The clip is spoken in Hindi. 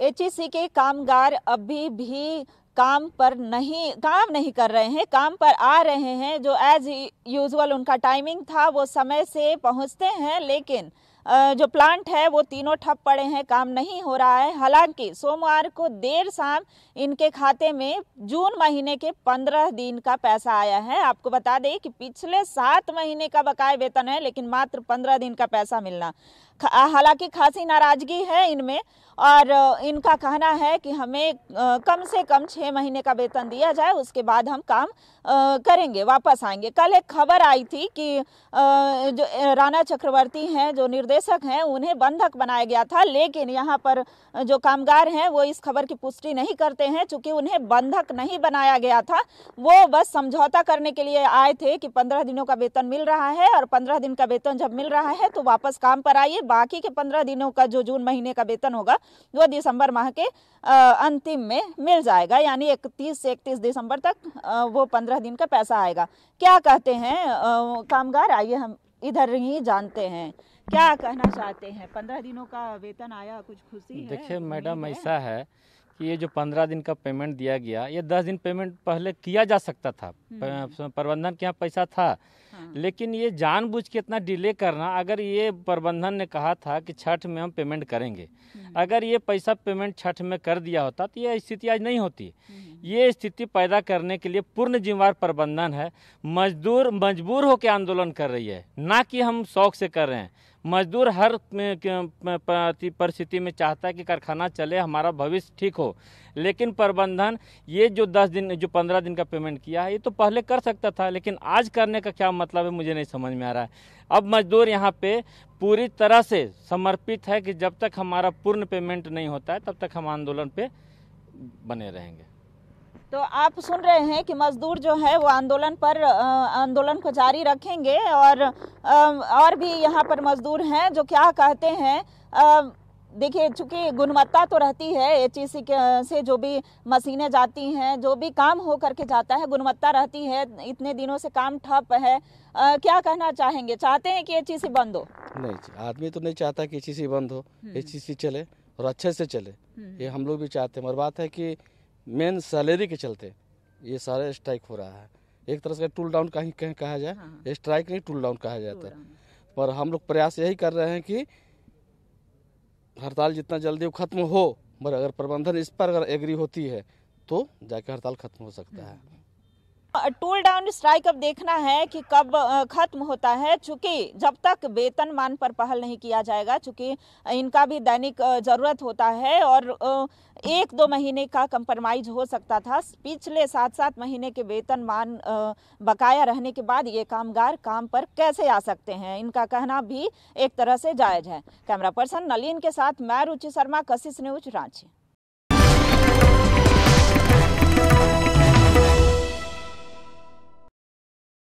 एच के कामगार अभी भी काम पर नहीं काम नहीं कर रहे हैं काम पर आ रहे हैं जो एज यूजुअल उनका टाइमिंग था वो समय से पहुंचते हैं लेकिन जो प्लांट है वो तीनों ठप पड़े हैं काम नहीं हो रहा है हालांकि सोमवार को देर शाम इनके खाते में जून महीने के पंद्रह दिन का पैसा आया है आपको बता दें कि पिछले सात महीने का बकाया वेतन है लेकिन मात्र पंद्रह दिन का पैसा मिलना हालांकि खासी नाराजगी है इनमें और इनका कहना है कि हमें कम से कम छः महीने का वेतन दिया जाए उसके बाद हम काम करेंगे वापस आएंगे कल एक खबर आई थी कि जो राणा चक्रवर्ती हैं जो निर्देश निर्देशक हैं उन्हें बंधक बनाया गया था लेकिन यहाँ पर जो कामगार हैं वो इस खबर की पुष्टि नहीं करते हैं चूंकि उन्हें बंधक नहीं बनाया गया था वो बस समझौता करने के लिए आए थे कि पंद्रह दिनों का वेतन मिल रहा है और पंद्रह दिन का वेतन जब मिल रहा है तो वापस काम पर आइए बाकी के पंद्रह दिनों का जो जून महीने का वेतन होगा वो दिसंबर माह के अंतिम में मिल जाएगा यानी इकतीस से इकतीस दिसंबर तक वो पंद्रह दिन का पैसा आएगा क्या कहते हैं कामगार आइए हम इधर ही जानते हैं क्या कहना चाहते हैं पंद्रह दिनों का वेतन आया कुछ खुशी है देखिए मैडम ऐसा है कि ये जो पंद्रह दिन का पेमेंट दिया गया ये दस दिन पेमेंट पहले किया जा सकता था हम्म। प्रबंधन के यहाँ पैसा था हाँ। लेकिन ये जानबूझ के इतना डिले करना अगर ये प्रबंधन ने कहा था कि छठ में हम पेमेंट करेंगे हम्म। अगर ये पैसा पेमेंट छठ में कर दिया होता तो ये स्थिति आज नहीं होती हम्म। ये स्थिति पैदा करने के लिए पूर्ण जिम्मेवार प्रबंधन है मजदूर मजबूर होकर आंदोलन कर रही है ना कि हम शौक से कर रहे हैं मजदूर हर परिस्थिति में चाहता है कि कारखाना चले हमारा भविष्य ठीक हो लेकिन प्रबंधन ये जो दस दिन जो पंद्रह दिन का पेमेंट किया है ये तो पहले कर सकता था लेकिन आज करने का क्या मतलब है मुझे नहीं समझ में आ रहा है अब मजदूर यहाँ पे पूरी तरह से समर्पित है कि जब तक हमारा पूर्ण पेमेंट नहीं होता है तब तक हम आंदोलन पे बने रहेंगे तो आप सुन रहे हैं कि मजदूर जो है वो आंदोलन पर आंदोलन को जारी रखेंगे और और भी यहाँ पर मजदूर हैं जो क्या कहते हैं देखिए चूंकि गुणवत्ता तो रहती है एच ई से जो भी मशीनें जाती हैं जो भी काम हो करके जाता है गुणवत्ता रहती है इतने दिनों से काम ठप है आ, क्या कहना चाहेंगे चाहते हैं कि एच बंद हो नहीं आदमी तो नहीं चाहता कि एच बंद हो हम्म। एच चले और अच्छे से चले हम्म। ये हम लोग भी चाहते हैं और बात है कि मेन सैलरी के चलते ये सारा स्ट्राइक हो रहा है एक तरह से टूल डाउन कहीं कहीं कहा जाए हाँ। स्ट्राइक नहीं टूल डाउन कहा जाता है पर हम लोग प्रयास यही कर रहे हैं कि हड़ताल जितना जल्दी खत्म हो पर अगर प्रबंधन इस पर अगर एग्री होती है तो जाके हड़ताल खत्म हो सकता हाँ। है टूल डाउन स्ट्राइक अब देखना है कि कब खत्म होता है चूंकि जब तक वेतन मान पर पहल नहीं किया जाएगा चूंकि इनका भी दैनिक ज़रूरत होता है और एक दो महीने का कंप्रोमाइज हो सकता था पिछले सात सात महीने के वेतन मान बकाया रहने के बाद ये कामगार काम पर कैसे आ सकते हैं इनका कहना भी एक तरह से जायज़ है कैमरा पर्सन नलिन के साथ मैं रुचि शर्मा कशिश न्यूज रांची